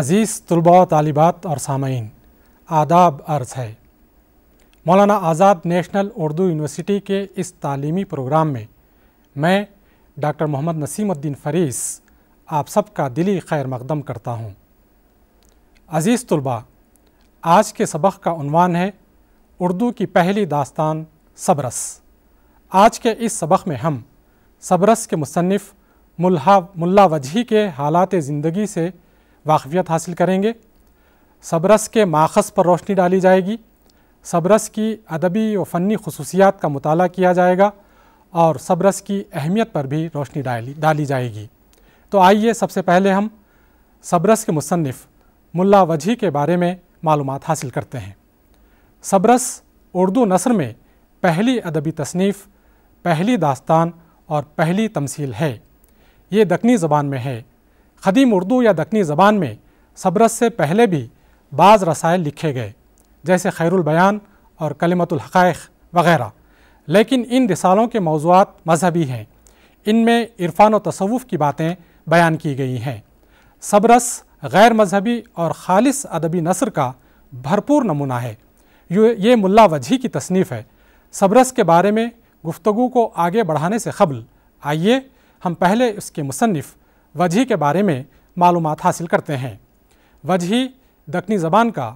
अज़ीज़ तलबा तालिबात और सामीन आदाब अर्ज़ है मौलाना आज़ाद नेशनल उर्दू यूनिवर्सिटी के इस तालीमी प्रोग्राम में मैं डॉक्टर मोहम्मद नसीमुद्दीन फरीस आप सबका दिली खैर मकदम करता हूँ अज़ीज़ तलबा आज के सबक का उनवान है उर्दू की पहली दास्तान सबरस आज के इस सबक में हम सबरस के मुसनफ़ मुल्हा मुल्ला वजही के हालात ज़िंदगी से वाकफियत हासिल करेंगे सबरस के माखज़ पर रोशनी डाली जाएगी सबरस की अदबी व फ़नी खसूसियात का मताल किया जाएगा और सबरस की अहमियत पर भी रोशनी डाली डाली जाएगी तो आइए सबसे पहले हम सबरस के मुसनफ़ मुला वजी के बारे में मालूम हासिल करते हैं सबरस उर्दू नसर में पहली अदबी तसनीफ़ पहली दास्तान और पहली तमसील है ये दखनी ज़बान में है खदीम उर्दू या दखनी ज़बान में सबरस से पहले भी बाज़ रसायल लिखे गए जैसे खैरुल बयान और कलमतुल वगैरह लेकिन इन रिसालों के मौजूद मजहबी हैं इनमें इरफान व तसवुफ़ की बातें बयान की गई हैं सबरस गैर मजहबी और ख़ालिस अदबी नसर का भरपूर नमूना है ये मुल्ला वजही की तसनीफ़ है सबरस के बारे में गुफ्तु को आगे बढ़ाने से कबल आइए हम पहले उसके मुसनफ़ वजही के बारे में मालूम हासिल करते हैं वजही दखनी ज़बान का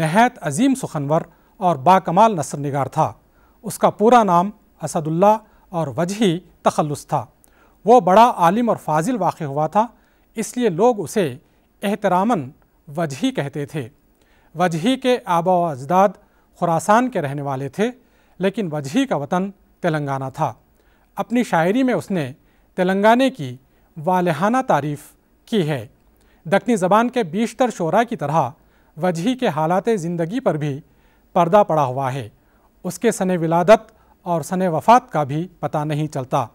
नहायत अजीम सुखनवर और बाकमाल नसर नगार था उसका पूरा नाम असदुल्ला और वजही तखलस था वो बड़ा आलिम और फाजिल वाक़ हुआ था इसलिए लोग उसे एहतरामन वजही कहते थे वजही के आबा अजदाद खुरासान के रहने वाले थे लेकिन वजही का वतन तेलंगाना था अपनी शायरी में उसने तेलंगाना की वालहाना तारीफ़ की है दखनी ज़बान के बीशतर शोरा की तरह वजही के हालात ज़िंदगी पर भी पर्दा पड़ा हुआ है उसके सन विलादत और सन वफ़ात का भी पता नहीं चलता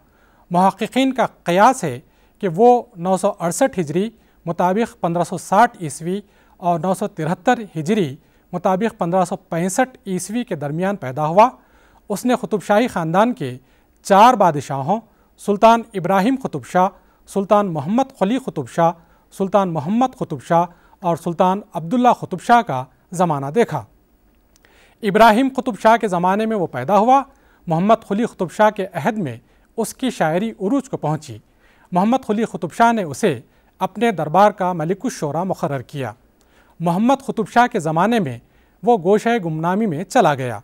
महक़िन का क़यास है कि वो नौ सौ अड़सठ हिजरी मुताबिक पंद्रह सौ साठ ईस्वी और नौ सौ तिहत्तर हिजरी मुताबिक पंद्रह सौ पैंसठ ईस्वी के दरमियान पैदा हुआ उसने खुतुबशाही ख़ानदान के चार बादशाहों सुल्तान इब्राहिम खुतुबशाह सुल्तान मोहम्मद खली ख़ुतुब शाह सुल्तान मोहम्मद ख़ुतुब शाह और सुल्तान अब्दुल्ला ख़ुतुब शाह का ज़माना देखा इब्राहिम ख़ुतुब शाह के ज़माने में वो पैदा हुआ मोहम्मद खली ख़ुतुब शाह के अहद में उसकी शायरी उरूज को पहुँची मोहम्मद खली ख़ुतुब शाह ने उसे अपने दरबार का मलिकुशरा मुकर किया मोहम्मद ख़ुतुब शाह के ज़माने में वो गोशे गुमनामी में चला गया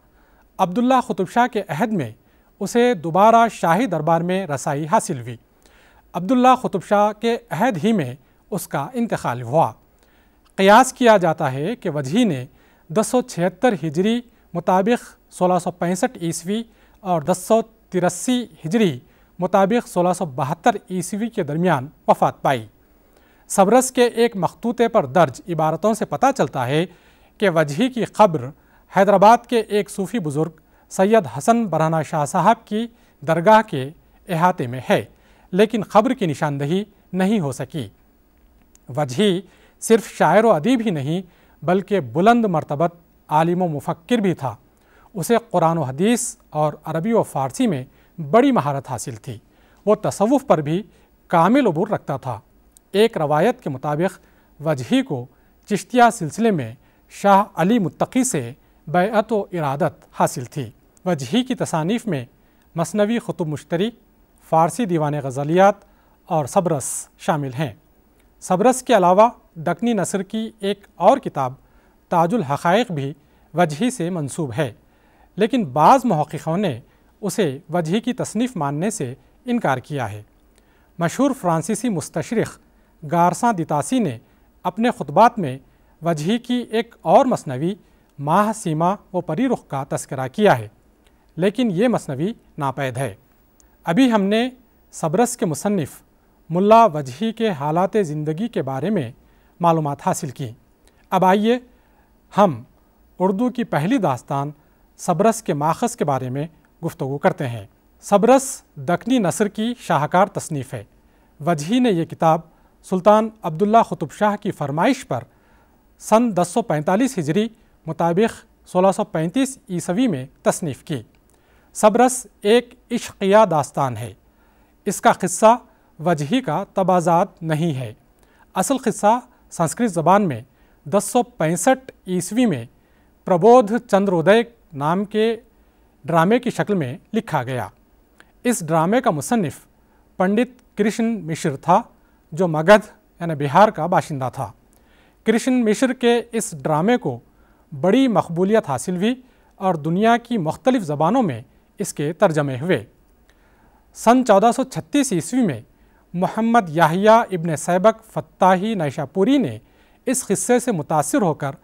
अब्दुल्ला ख़ुतुब शाह के अहद में उसे दोबारा शाही दरबार में रसाई हासिल हुई अब्दुल्ला खुतुब शाह के अहद ही में उसका इंतकाल हुआ क़यास किया जाता है कि वजही ने दस सौ छिहत्तर हिजरी मुताबिक सोलह सौ पैंसठ ईस्वी और दस सौ तिरासी हिजरी मुताबिक सोलह सौ बहत्तर ईस्वी के दरमियान वफात पाई सबरस के एक मखतूते पर दर्ज इबारतों से पता चलता है कि वजही की खबर हैदराबाद के एक सूफ़ी बुज़ुर्ग सैयद हसन बराना शाह साहब की दरगाह के अहाते में है लेकिन खबर की निशानदही नहीं हो सकी वजह सिर्फ शायर व अदीब ही नहीं बल्कि बुलंद मरतबत आलिम मुफक्र भी था उसे कुरान हदीस और अरबी व फ़ारसी में बड़ी महारत हासिल थी वो तसवुफ़ पर भी कामिल अबूर रखता था एक रवायत के मुताबिक वजही को चिश्तिया सिलसिले में शाह अली मुत्तकी से बैत व इरादत हासिल थी वजही की तसानीफ़ में मसनवी ख़ुतुब मुश्तरी फ़ारसी दीवान गज़लियात और सबरस शामिल हैं सबरस के अलावा दकनी नसर की एक और किताब ताजुल हक़ाइक भी वजही से मंसूब है लेकिन बाज़ महक़ों ने उसे वजही की तसनीफ़ मानने से इनकार किया है मशहूर फ्रांसीसी मुस्तशरख गारसा दितासी ने अपने खुतबात में वजही की एक और मसनवी माह सीमा व परी रुख का तस्करा किया है लेकिन ये मसनवी नापैद है अभी हमने सबरस के मुसनफ़ मुल्ला वजही के हालात ज़िंदगी के बारे में मालूम हासिल की अब आइए हम उर्दू की पहली दास्तान सबरस के माखज़ के बारे में गुफ्तु करते हैं सबरस दखनी नसर की शाहकार तसनीफ़ है वजही ने यह किताब सुल्तान अब्दुल्ला ख़ुतुब शाह की फरमाइश पर सन 1045 हिजरी मुताबिक 1635 ईसवी में तसनीफ़ की सबरस एक इश्किया दास्तान है इसका किस्सा वजही का तबाजात नहीं है असल किस्सा संस्कृत ज़बान में दस सौ पैंसठ ईस्वी में प्रबोध चंद्रोदय नाम के ड्रामे की शक्ल में लिखा गया इस ड्रामे का मुसनफ़ पंडित कृष्ण मिश्र था जो मगध यानी बिहार का बाशिंदा था कृष्ण मिश्र के इस ड्रामे को बड़ी मकबूलियत हासिल हुई और दुनिया की मुख्तलिफ़ ज़बानों में इसके तर्जमे हुए सन 1436 ईस्वी में मोहम्मद याहिया इब्न सैबक फत्ताही नैशापुरी ने इस हिस्से से मुतासर होकर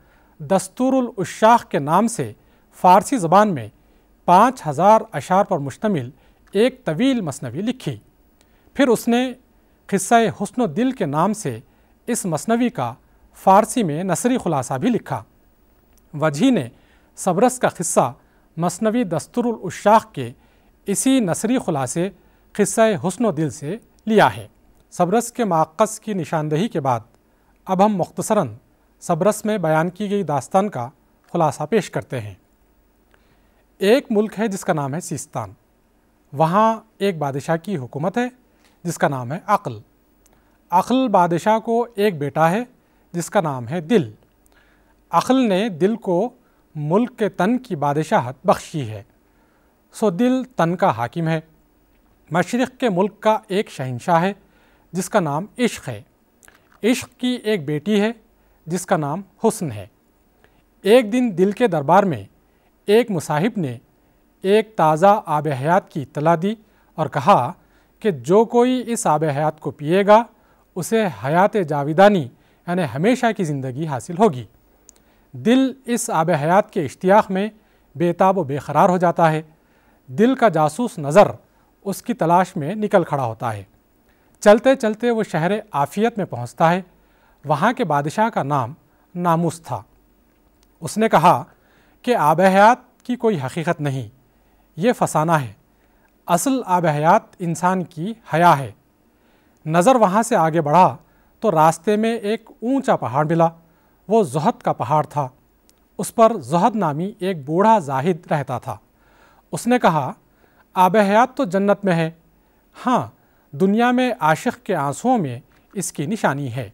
दस्तूरुलशाख के नाम से फ़ारसी ज़बान में पाँच हज़ार अशार पर मुश्तमिल एक तवील मसनवी लिखी फिर उसने खस्सा हसन दिल के नाम से इस मसनवी का फ़ारसी में नसरी ख़ुलासा भी लिखा वजह ने सबरस का खस्सा मसनवी दस्तुरशाख के इसी नसरी खुलासे क़स्े हसन दिल से लिया है सबरस के माकस की निशानदही के बाद अब हम मुख्तसरा सबरस में बयान की गई दास्तान का खुलासा पेश करते हैं एक मुल्क है जिसका नाम है सिस्तान वहाँ एक बादशाह की हुकूमत है जिसका नाम है अक़ल अक़ल बादशाह को एक बेटा है जिसका नाम है दिल अक़ल ने दिल को मुल्क के तन की बादशाहत बख्शी है सो दिल तन का हाकिम है मशरक़ के मुल्क का एक शहनशाह है जिसका नाम इश्क है इश्क की एक बेटी है जिसका नाम हुसन है एक दिन दिल के दरबार में एक मुसाहिब ने एक ताज़ा आब हयात की इतला दी और कहा कि जो कोई इस आब हयात को पिएगा उसे हयात जाविदानी यानी हमेशा की ज़िंदगी हासिल होगी दिल इस आब हयात के इश्तिया में बेताब व बेखरार हो जाता है दिल का जासूस नज़र उसकी तलाश में निकल खड़ा होता है चलते चलते वो शहर आफ़ियत में पहुंचता है वहाँ के बादशाह का नाम नामुस था उसने कहा कि आब हयात की कोई हकीकत नहीं ये फसाना है असल आब हयात इंसान की हया है नज़र वहाँ से आगे बढ़ा तो रास्ते में एक ऊंचा पहाड़ मिला वो जहद का पहाड़ था उस पर जहद नामी एक बूढ़ा जाहिद रहता था उसने कहा आब हयात तो जन्नत में है हाँ दुनिया में आशिक के आंसुओं में इसकी निशानी है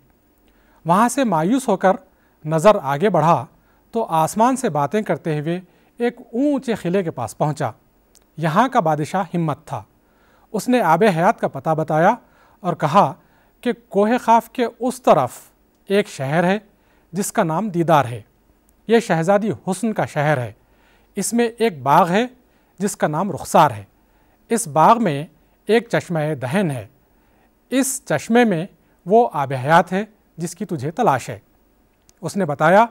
वहाँ से मायूस होकर नज़र आगे बढ़ा तो आसमान से बातें करते हुए एक ऊंचे किले के पास पहुँचा यहाँ का बादशाह हिम्मत था उसने आब हयात का पता बताया और कहा कि कोहे खाफ के उस तरफ एक शहर है जिसका नाम दीदार है यह शहज़ादी हुसन का शहर है इसमें एक बाग है जिसका नाम रुखसार है इस बाग में एक चश्मा दहन है इस चश्मे में वो आब हयात है जिसकी तुझे तलाश है उसने बताया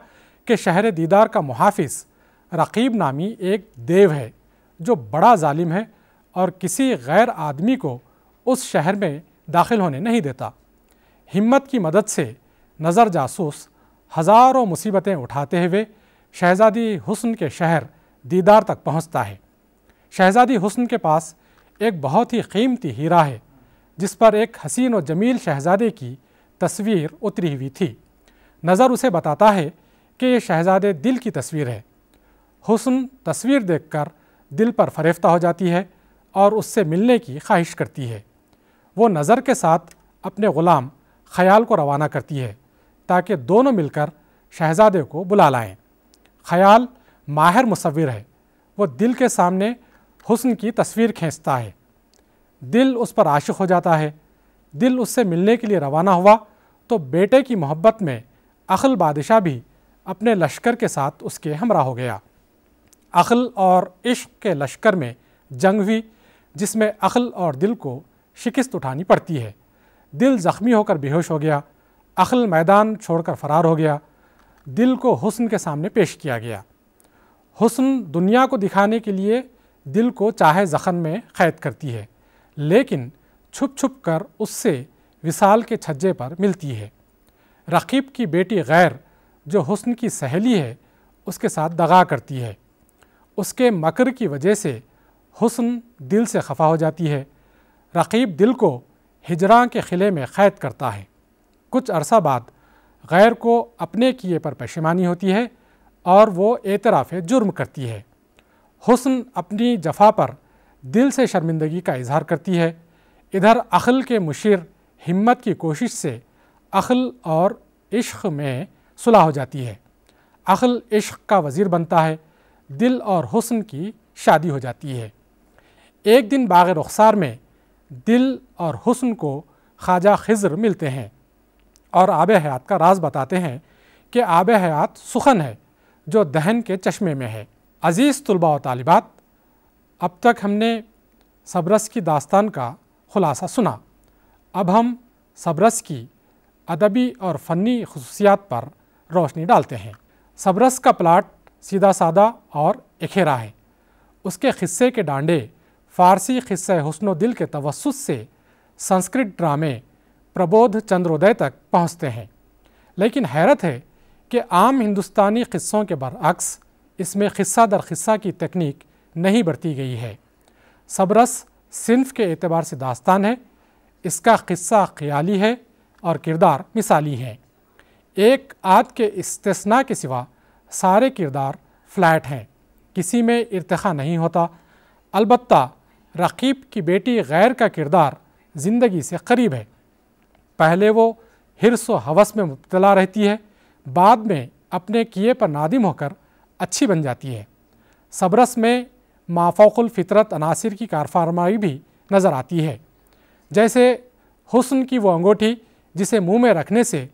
कि शहर दीदार का मुहाफ़ रकीब नामी एक देव है जो बड़ा ालिम है और किसी गैर आदमी को उस शहर में दाखिल होने नहीं देता हिम्मत की मदद से नज़र जासूस हज़ारों मुसीबतें उठाते हुए शहज़ादी हुसन के शहर दीदार तक पहुंचता है शहज़ादी हुसन के पास एक बहुत ही कीमती हीरा है जिस पर एक हसीन और जमील शहज़ादे की तस्वीर उतरी हुई थी नज़र उसे बताता है कि ये शहज़ादे दिल की तस्वीर है हुसन तस्वीर देखकर दिल पर फरेफ्ता हो जाती है और उससे मिलने की ख्वाहिश करती है वो नज़र के साथ अपने ग़ुलाम ख़याल को रवाना करती है ताकि दोनों मिलकर शहजादे को बुला लाएं ख्याल माहिर मुसविर है वो दिल के सामने हुस्न की तस्वीर खींचता है दिल उस पर आशिक हो जाता है दिल उससे मिलने के लिए रवाना हुआ तो बेटे की मोहब्बत में अखल बादशाह भी अपने लश्कर के साथ उसके हमरा हो गया अखल और इश्क के लश्कर में जंग हुई जिसमें अखल और दिल को शिकस्त उठानी पड़ती है दिल ज़ख्मी होकर बेहोश हो गया अखल मैदान छोड़कर फ़रार हो गया दिल को हुस्न के सामने पेश किया गया हुस्न दुनिया को दिखाने के लिए दिल को चाहे ज़ख़न में क़ैद करती है लेकिन छुप छुप कर उससे विशाल के छज्जे पर मिलती है रकीब की बेटी गैर जो हुस्न की सहेली है उसके साथ दगा करती है उसके मकर की वजह से हुस्न दिल से खफा हो जाती है रकीब दिल को हिजरा के ख़िले में क़ैद करता है कुछ अरसा बाद गैर को अपने किए पर पेशेमानी होती है और वो एतराफ़ जुर्म करती है हुसन अपनी जफा पर दिल से शर्मिंदगी का इजहार करती है इधर अखल के मुशिर हिम्मत की कोशिश से अखल और इश्क में सुलह हो जाती है अखल इश्क का वज़ीर बनता है दिल और हुसन की शादी हो जाती है एक दिन बाग रुखसार में दिल और हुसन को ख्वाजा खजर मिलते हैं और आब हयात का राज बताते हैं कि आब हयात सुखन है जो दहन के चश्मे में है अज़ीज़ तलबा व तालिबात अब तक हमने सबरस की दास्तान का ख़ुलासा सुना अब हम सबरस की अदबी और फ़नी खसूसियात पर रोशनी डालते हैं सबरस का प्लाट सीधा सादा और अखेरा है उसके ख़स्से के डांडे फ़ारसी ख़स्से हसन दिल के तवसत से संस्कृत ड्रामे प्रबोध चंद्रोदय तक पहुँचते हैं लेकिन हैरत है कि आम हिंदुस्तानी क़स्सों के बरअक्स इसमें खिस्सा दर खिस्सा की तकनीक नहीं बरती गई है सबरस सिंफ के एतबार से दास्तान है इसका खिस्सा ख्याली है और किरदार मिसाली हैं एक आद के इस्तना के सिवा सारे किरदार फ्लैट हैं किसी में इरतखा नहीं होता अलबत् रकीब की बेटी गैर का किरदार ज़िंदगी से करीब है पहले वो हिरस व हवस में मुबतला रहती है बाद में अपने किए पर नादिम होकर अच्छी बन जाती है सबरस में माफोकुल फितरत अनासर की कारफारमाई भी नज़र आती है जैसे हुस्न की वो अंगूठी जिसे मुंह में रखने से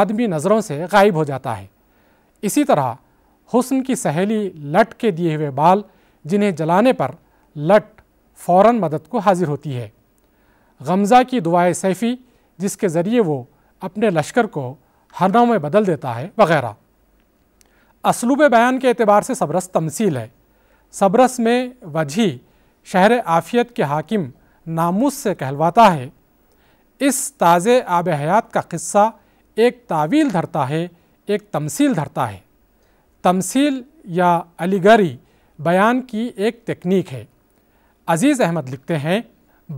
आदमी नज़रों से गायब हो जाता है इसी तरह हुस्न की सहेली लट के दिए हुए बाल जिन्हें जलाने पर लट फ़ौर मदद को हाजिर होती है गमज़ा की दुआए सैफ़ी जिसके ज़रिए वो अपने लश्कर को हरनों में बदल देता है वगैरह असलूब बयान के अतबार से सबरस तमसील है सबरस में वजी शहर आफियत के हाकिम नामूस से कहलवाता है इस ताज़े आब हयात का कस्सा एक तावील धरता है एक तमसील धरता है तमसील या अलीगरी बयान की एक तकनीक है अज़ीज़ अहमद लिखते हैं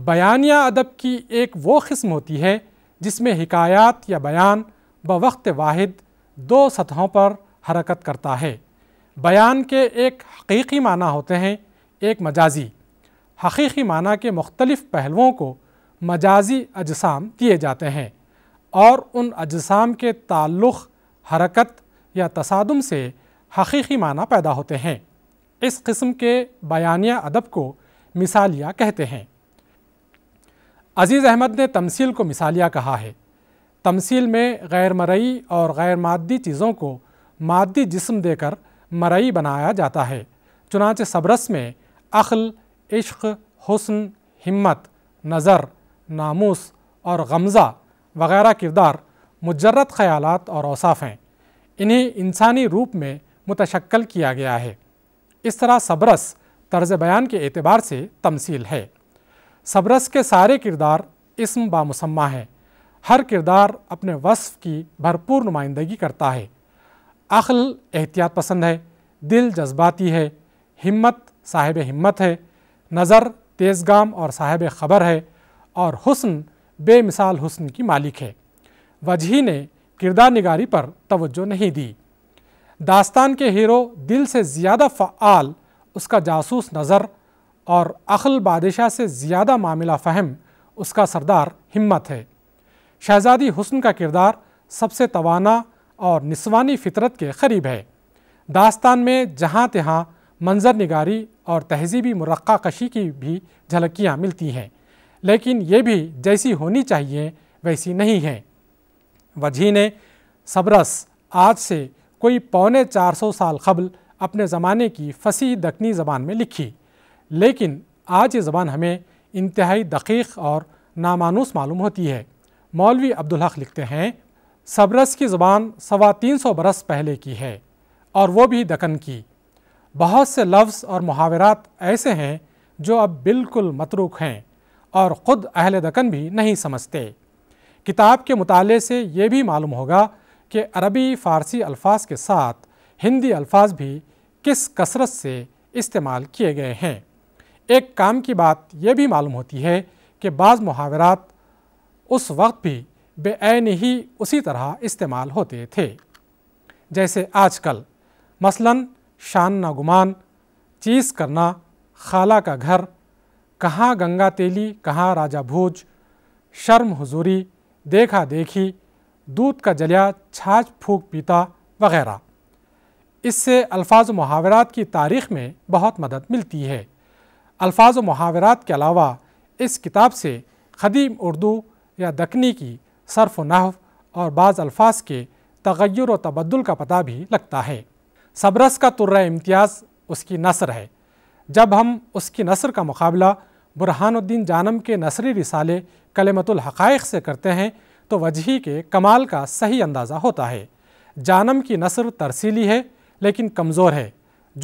बयानिया अदब की एक वो किस्म होती है जिसमें हिकायात या बयान ब वक्त वाहिद दो सतहों पर हरकत करता है बयान के एक हकीकी माना होते हैं एक मजाजी हकीकी माना के मुख्तलिफ़ पहलुओं को मजाजी अजसाम दिए जाते हैं और उन अजसाम के ताल्लुक़ हरकत या तसादम से हकीकी माना पैदा होते हैं इस किस्म के बयानिया अदब को मिसालिया कहते हैं अजीज़ अहमद ने तमसील को मिसालिया कहा है तमसील में गैर मरई और गैर मादी चीज़ों को मादी जिस्म देकर मरई बनाया जाता है चुनाच सबरस में अखल इश्क हुसन हिम्मत नज़र नामूस और गमज़ा वगैरह किरदार मुजरद ख्याल और औसाफ़ हैं इन्हें इंसानी रूप में मुतशक्ल किया गया है इस तरह सबरस तर्ज बयान के अतबार से तमसील है सबरस के सारे किरदार इसम बामुसम्मा हैं हर किरदार अपने वस्फ की भरपूर नुमाइंदगी करता है अखल एहतियात पसंद है दिल जज्बाती है हिम्मत साहिब हिम्मत है नज़र तेज़गाम और साहिब ख़बर है और हुस्न बेमिसाल हुस्न की मालिक है वजही ने किरदार निगारी पर तवज्जो नहीं दी दास्तान के हीरो दिल से ज़्यादा फ़ाल उसका जासूस नज़र और अखल बादशाह से ज़्यादा मामला फ़हम उसका सरदार हिम्मत है शहज़ादी हुसन का किरदार सबसे तोाना और निस्वानी फितरत के करीब है दास्तान में जहाँ तहाँ मंजर निगारी और तहजीबी मरक़ा कशी की भी झलकियाँ मिलती हैं लेकिन ये भी जैसी होनी चाहिए वैसी नहीं है वजी ने सबरस आज से कोई पौने चार सौ साल कबल अपने ज़माने की फसी दखनी ज़बान में लिखी लेकिन आज ये ज़बान हमें इंतहाई दकीक और नामानूस मालूम होती है मौलवी अब्दुल हक लिखते हैं सबरस की ज़बान सवा तीन सौ बरस पहले की है और वो भी दकन की बहुत से लफ्ज़ और मुहावरात ऐसे हैं जो अब बिल्कुल मतरूक हैं और ख़ुद अहल दकन भी नहीं समझते किताब के मुताले से ये भी मालूम होगा कि अरबी फ़ारसी अल्फाज के साथ हिंदी अल्फाज भी किस कसरत से इस्तेमाल किए गए हैं एक काम की बात यह भी मालूम होती है कि बाज़ मुहावरात उस वक्त भी बेन ही उसी तरह इस्तेमाल होते थे जैसे आजकल मसलन शान ना गुमान चीज़ करना खाला का घर कहाँ गंगा तेली कहाँ राजा भोज शर्म हुजूरी देखा देखी दूध का जलिया छाछ फूक पीता वगैरह इससे अल्फाज मुहावरात की तारीख में बहुत मदद मिलती है अल्फाज महावरात के अलावा इस किताब से ख़दीम उर्दू या दखनी की सरफ नहव और बाज़ अल्फाज के तगैर व तबदल का पता भी लगता है सबरस का तुर्र इम्तियाज़ उसकी नसर है जब हम उसकी नसर का मुकाबला बुरहानुद्दीन जानम के नसरी रिसाले कलमतुलहक़ से करते हैं तो वजही के कमाल का सही अंदाज़ा होता है जानम की नसर तरसीली है लेकिन कमज़ोर है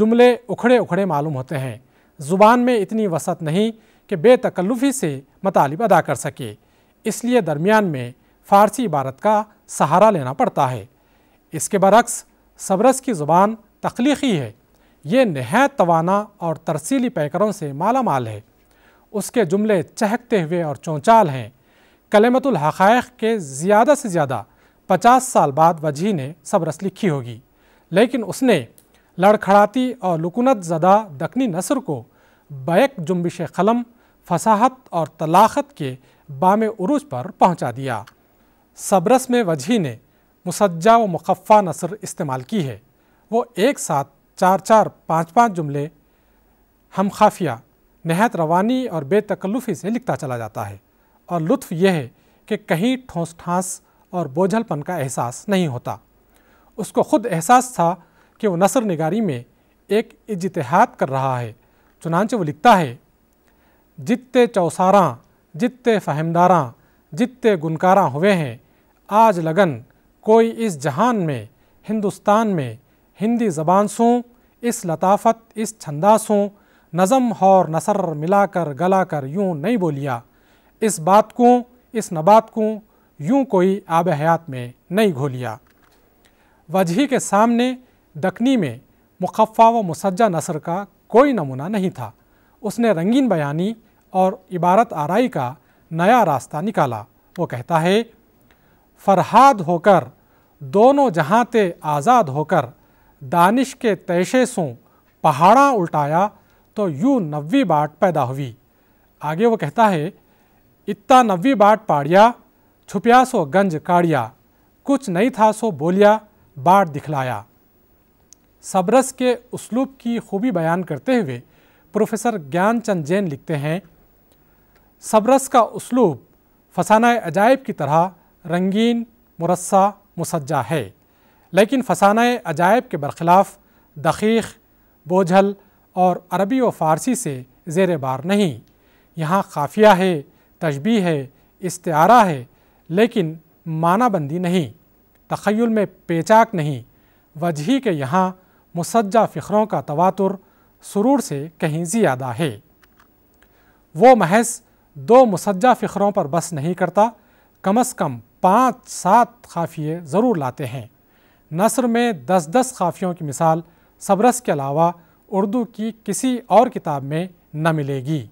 जुमले उखड़े उखड़े मालूम होते हैं ज़ुबान में इतनी वसत नहीं कि बेतकल्लुफ़ी से मतालब अदा कर सके इसलिए दरमियान में फ़ारसी इबारत का सहारा लेना पड़ता है इसके बरक्स सबरस की ज़ुबान तख्लीकी है ये नहायत तोाना और तरसीली पैकरों से माला माल है उसके जुमले चहकते हुए और चौंचाल हैं कलमतुलहक़ के ज़्यादा से ज़्यादा पचास साल बाद वजह ने सबरस लिखी होगी लेकिन उसने लड़खड़ाती और लुकुनत ज़दा दखनी नसर को बैक जुम्बिश कलम फसाहत और तलाखत के बाम उरूज पर पहुंचा दिया सबरस में वजही ने मुसज्जा व मुखफ़ा नसर इस्तेमाल की है वो एक साथ चार चार पाँच पाँच जुमले हम खाफिया नहत रवानी और बेतकल्लुफ़ी से लिखता चला जाता है और लुत्फ़ यह है कि कहीं ठोस ठांस और बोझलपन का एहसास नहीं होता उसको ख़ुद एहसास था कि वो नसर निगारी में एक इजतहाद कर रहा है चुनानचे वो लिखता है जितते चौसारा जितते फहमदारा जितते गुनकारा हुए हैं आज लगन कोई इस जहान में हिंदुस्तान में हिंदी ज़बान सूँ इस लताफत इस छंदा सूँ नज़म और नसर मिलाकर गला कर यूँ नहीं बोलिया इस बात को इस नबात को यूँ कोई आब हयात में नहीं घोलिया वजह के सामने दखनी में मुखफ़ा व मुसज्जा नसर का कोई नमूना नहीं था उसने रंगीन बयानी और इबारत आरई का नया रास्ता निकाला वो कहता है फरहाद होकर दोनों जहाँ ते आज़ाद होकर दानिश के तैशे सों पहाड़ा उल्टाया तो यूँ नवी बाट पैदा हुई आगे वो कहता है इत्ता नवी बाट पाड़िया छुपिया सो गंज काड़िया कुछ नहीं था सो बोलिया बाट दिखलाया सबरस के उसलूब की खूबी बयान करते हुए प्रोफेसर ज्ञानचंद जैन लिखते हैं सबरस का उसलूब फसाना अजायब की तरह रंगीन मुरस्सा मुसज्जा है लेकिन फसाना अजायब के बरखिलाफ दखीक बोझल और अरबी व फ़ारसी से जेर बार नहीं यहाँ काफिया है तशबी है इस्तारा है लेकिन मानाबंदी नहीं तखयल में पेचाक नहीं वजही के यहाँ मुसज्जा फ़िक्रों का तवातुर सुरूर से कहीं ज़्यादा है वो महज दो मुसज्जा फ़िक्रों पर बस नहीं करता कम अज़ कम पाँच सात खाफिये ज़रूर लाते हैं नसर में दस दस खाफियों की मिसाल सबरस के अलावा उर्दू की किसी और किताब में न मिलेगी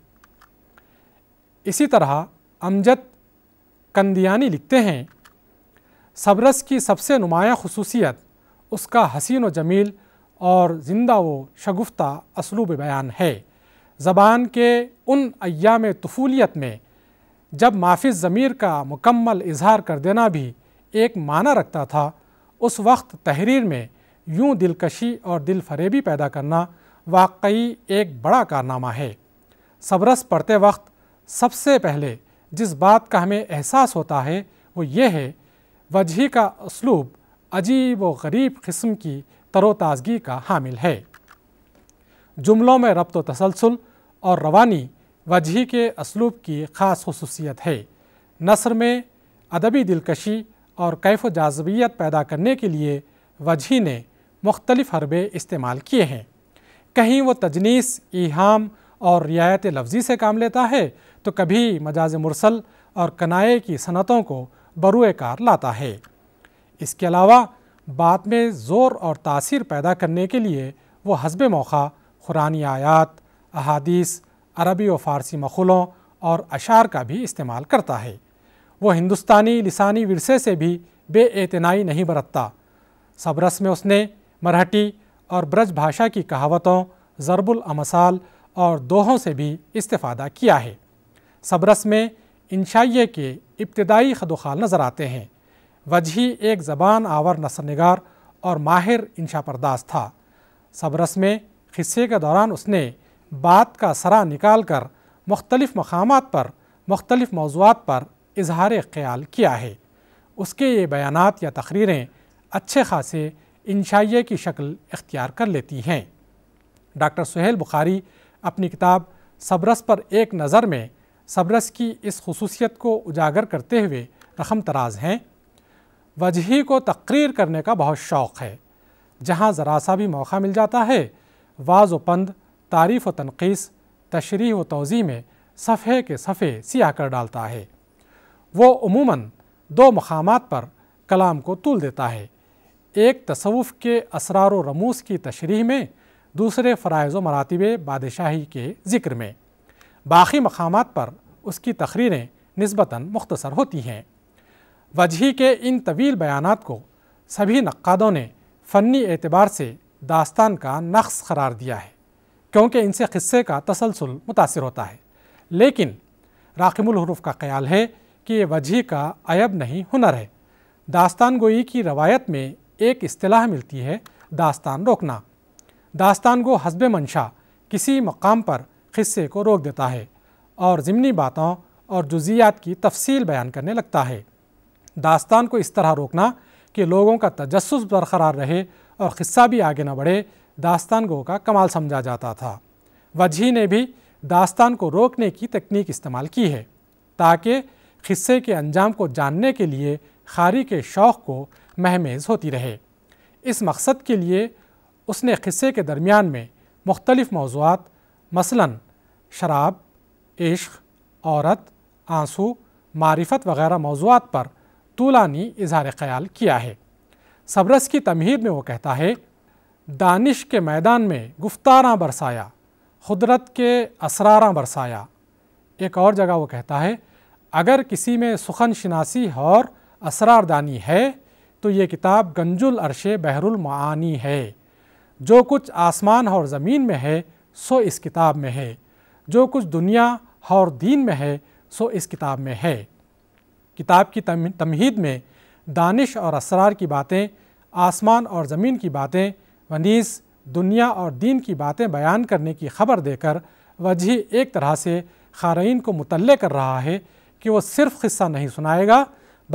इसी तरह अमजद कंदियानी लिखते हैं सबरस की सबसे नुमाया खसूसियत उसका हसीन व जमील और ज़िंदा व शगुफ्ता असलूब बयान है ज़बान के उन अयाम तफूलियत में जब माफिज ज़मीर का मुकम्मल इजहार कर देना भी एक माना रखता था उस वक्त तहरीर में यूं दिलकशी और दिल फरेबी पैदा करना वाकई एक बड़ा कारनामा है सबरस पढ़ते वक्त सबसे पहले जिस बात का हमें एहसास होता है वो ये है वजह का उसलूब अजीब व गरीब किस्म की तरोताजगी का हामिल है जुमलों में रब्त तसलसल और रवानी वजही के असलूब की ख़ास खसूसियत है नसर में अदबी दिलकशी और कैफ जाजबियत पैदा करने के लिए वजही ने मुख्तलिफ़ हरबे इस्तेमाल किए हैं कहीं वो तजनीस ईहाम और रियायत लफ्ज़ी से काम लेता है तो कभी मजाज मुरसल और कनाए की सनतों को बरुए कार लाता है इसके अलावा बात में ज़ोर और तासीर पैदा करने के लिए वो हसब मौका कुरानी आयात अहादीस अरबी व फ़ारसी मख़लों और अशार का भी इस्तेमाल करता है वो हिंदुस्तानी लसानी विरसे से भी बेअतनाई नहीं बरतता सबरस में उसने मराठी और ब्रज भाषा की कहावतों ज़रबुलमसाल अमसाल और दोहों से भी इस्ता किया है सबरस में इंशाइये के इब्तदाई खदोखाल नज़र आते हैं वजही एक ज़बान आवर नसर नगार और माहिर इंशा परदास था सबरस में खिस्से के दौरान उसने बात का सरा निकाल कर मुख्तलिफ मकाम पर मुख्तलिफ मौजूद पर इजहार ख्याल किया है उसके ये बयान या तकरीरें अच्छे खासे इंशाइये की शक्ल इख्तियार कर लेती हैं डॉक्टर सुहेल बुखारी अपनी किताब सबरस पर एक नज़र में सबरस की इस खसूसियत को उजागर करते हुए रकम तराज हैं वजही को तकरीर करने का बहुत शौक़ है जहाँ ज़रा सा भी मौका मिल जाता है वाज पंद तारीफ़ व तनखीस तशरी व तोज़ी में सफ़े के सफ़े सिया कर डालता है वो उमूमन दो मकाम पर कलाम को तुल देता है एक तसवुफ़ के असरार व रमूस की तशरी में दूसरे फ़रज़ व मरातब बादशाही के ज़िक्र में बाकी मकाम पर उसकी तकरीरें नस्बता मुख्तसर होती हैं वजही के इन तवील बयान को सभी नक्कादों ने फ़नी एतबार से दास्तान का नक्स करार दिया है क्योंकि इनसे क़स्से का तसलसल मुतासर होता है लेकिन राकिमुलहरूफ का ख्याल है कि ये वजही का अयब नहीं हुनर है दास्तान गोई की रवायत में एक असलाह मिलती है दास्तान रोकना दास्तान गो हसब मंशा किसी मकाम पर क़स्से को रोक देता है और ज़मनी बातों और जुजियात की तफसील बयान करने लगता है दास्तान को इस तरह रोकना कि लोगों का तजस बरकरार रहे और क़स्सा भी आगे न बढ़े दास्तान गो का कमाल समझा जाता था वजही ने भी दास्तान को रोकने की तकनीक इस्तेमाल की है ताकि क़स्से के अंजाम को जानने के लिए खारी के शौक़ को महमेज होती रहे इस मकसद के लिए उसने क़स्से के दरमियान में मुख्तलिफ़ मौजूद मसला शराब इश्क औरत आंसू मारिफत वगैरह मौजूद पर तूलानी इजहार ख्याल किया है सबरस की तमहीद में वो कहता है दानिश के मैदान में गुफ्तारा बरसाया खुदरत के असरारा बरसाया एक और जगह वो कहता है अगर किसी में सुखन शनासी और असरारदानी है तो ये किताब गंजुल अरशे बहरुलमानी है जो कुछ आसमान और ज़मीन में है सो इस किताब में है जो कुछ दुनिया और दीन में है सो इस किताब में है किताब की तमहीद में दानिश और असरार की बातें आसमान और ज़मीन की बातें वनीस दुनिया और दीन की बातें बयान करने की खबर देकर वजह एक तरह से ख़ारीन को मुतल कर रहा है कि वो सिर्फ क़स्सा नहीं सुनाएगा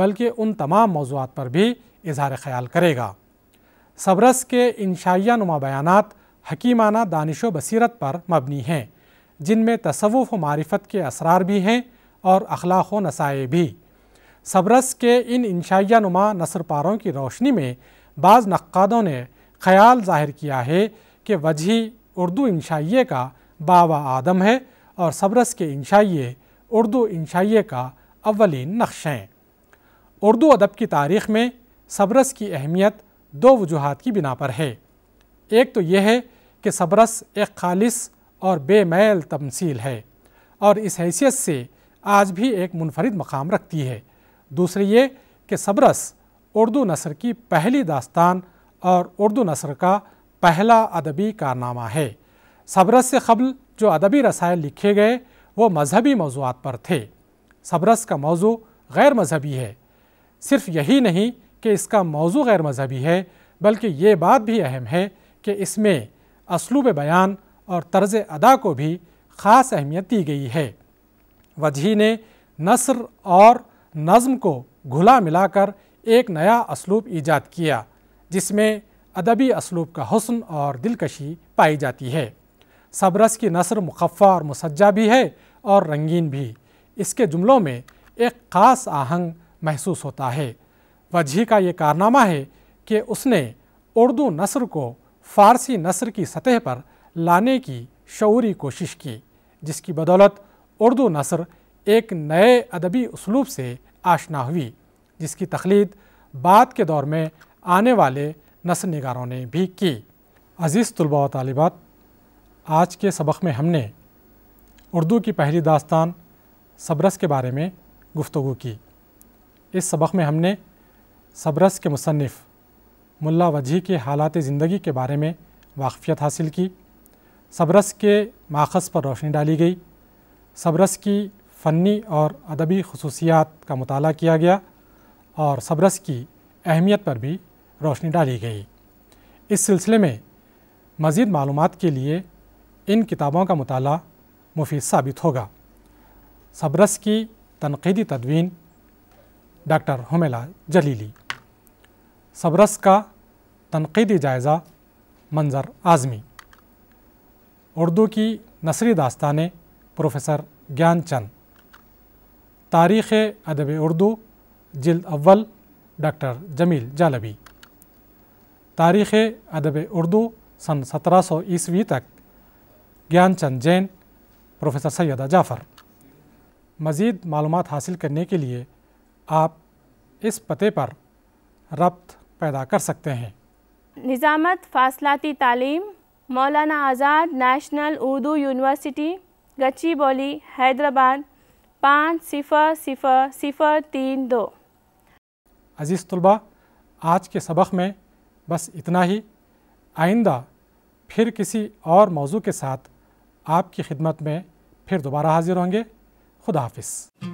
बल्कि उन तमाम मौजूद पर भी इजहार ख्याल करेगा सबरस के इंशाया नुमा बयान हकीमाना दानिश बसीरत पर मबनी हैं जिनमें तसवुफ़ मारिफत के असरार भी हैं और अखलाक व नसाए भी सबरस के इन इंशाइया नुमा पारों की रोशनी में बाज़ नक्कादों ने ख्याल ज़ाहिर किया है कि वजही उर्दू इंशाइये का बाबा आदम है और सबरस के इंशाइये उर्दू इंशाइये का अवलिन नक्श हैं उर्दू अदब की तारीख़ में सबरस की अहमियत दो वजूहत की बिना पर है एक तो यह है कि सबरस एक खालिस और बेमैल तमसील है और इस हैसियत से आज भी एक मुनफरद मकाम रखती है दूसरी ये कि सबरस उर्दू नसर की पहली दास्तान और उर्दू नसर का पहला अदबी कारनामा है सबरस से कबल जो अदबी रसायल लिखे गए वो मजहबी मौजूद पर थे सबरस का मौजू गैर मजहबी है सिर्फ यही नहीं कि इसका मौजू गैर मजहबी है बल्कि ये बात भी अहम है कि इसमें असलूब बयान और तर्ज अदा को भी ख़ास अहमियत दी गई है वजही ने नसर और नज़म को घुला मिलाकर एक नया असलूब ईजाद किया जिसमें अदबी असलूब का हसन और दिलकशी पाई जाती है सबरस की नसर मुखफ़ा और मुसज्जा भी है और रंगीन भी इसके जुमलों में एक ख़ास आहंग महसूस होता है वजह का ये कारनामा है कि उसने उर्दू नसर को फ़ारसी नसर की सतह पर लाने की शौरी कोशिश की जिसकी बदौलत उर्दू नसर एक नए अदबी उसलूब से आशना हुई जिसकी तख्लीद बाद के दौर में आने वाले नसल नगारों ने भी की अज़ीज़ तलबा तलबात आज के सबक में हमने उर्दू की पहली दास्तान सबरस के बारे में गुफ्तु की इस सबक में हमने सबरस के मुसनफ़ मुल्ला वजी के हालात ज़िंदगी के बारे में वाकफियत हासिल की सबरस के माखज़ पर रोशनी डाली गई सबरस की फ़नी और अदबी खसूसियात का मताल किया गया और सबरस की अहमियत पर भी रोशनी डाली गई इस सिलसिले में मज़ीद मालूम के लिए इन किताबों का मताल मुफीद साबित होगा सबरस की तनकीदी तदवीन डॉक्टर हमेला जलीली सबरस का तनकीदी जायज़ा मंज़र आज़मी उर्दू की नसरी दास्तानें प्रोफेसर चंद तारीख़ अदब उर्दू जल्द अव्वल डॉक्टर जमील जालबी तारीख़ अदब उर्दू सन 1700 ईस्वी तक ज्ञानचंद जैन प्रोफेसर सैदा जाफ़र मज़ीद मालूम हासिल करने के लिए आप इस पते पर रब्त पैदा कर सकते हैं निज़ामत फासलाती तालीम मौलाना आज़ाद नेशनल उर्दू यूनिवर्सिटी गच्ची बोली हैदराबाद पाँच सिफर सिफर सिफर तीन दो अज़ीज़ तलबा आज के सबक में बस इतना ही आइंदा फिर किसी और मौजू के साथ आपकी खिदमत में फिर दोबारा हाजिर होंगे खुदा हाफिज़